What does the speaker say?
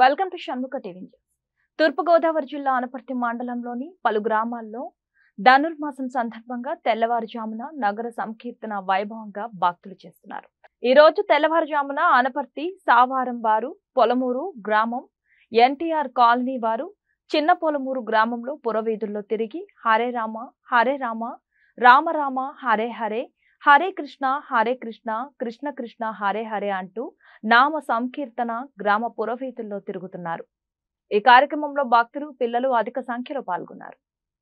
welcome to Shanmukha TV Turpu Godavari జిల్లా అనపర్తి మండలంలోని పలు గ్రామాల్లో ధనుర్మాసం సందర్భంగా తెల్లవారుజామున నగర సంకీర్తన వైభవంగా భక్తులు చేస్తున్నారు ఈ రోజు తెల్లవారుజామున అనపర్తి సావారం వారు పొలమూరు గ్రామం ఎన్టీఆర్ కాలనీ వారు చిన్న పొలమూరు గ్రామంలో పురవీధుల్లో తిరిగి హరే రామ హరే రామ రామ రామ హరే హరే హరే కృష్ణ హరే కృష్ణ కృష్ణ కృష్ణ హరే హరే అంటూ నామ సంకీర్తన గ్రామ పురోహితుల్లో తిరుగుతున్నారు ఈ కార్యక్రమంలో భక్తులు పిల్లలు అధిక సంఖ్యలో పాల్గొన్నారు